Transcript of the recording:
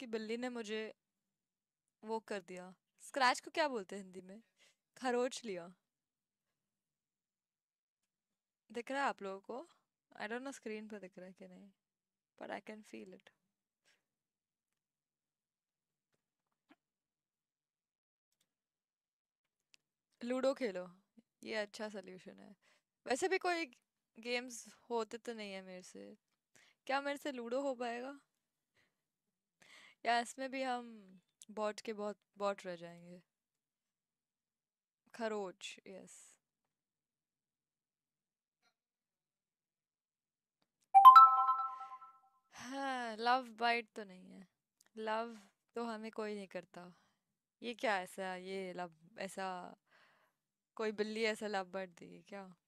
कि बिल्ली ने मुझे वो कर दिया स्क्रैच को क्या बोलते हैं हिंदी में खरोच लिया दिख रहा है आप लोगों को आई डोंट नो स्क्रीन पर दिख रहा है कि नहीं but I can feel it ludo खेलो ये अच्छा सोल्यूशन है वैसे भी कोई गेम्स होते तो नहीं है मेरे से क्या मेरे से लूडो हो पाएगा या इसमें भी हम बॉट के बहुत बॉट रह जाएंगे खरोच यस हाँ लव बाइट तो नहीं है लव तो हमें कोई नहीं करता ये क्या ऐसा ये लव ऐसा कोई बिल्ली ऐसा लव बाइट देगी क्या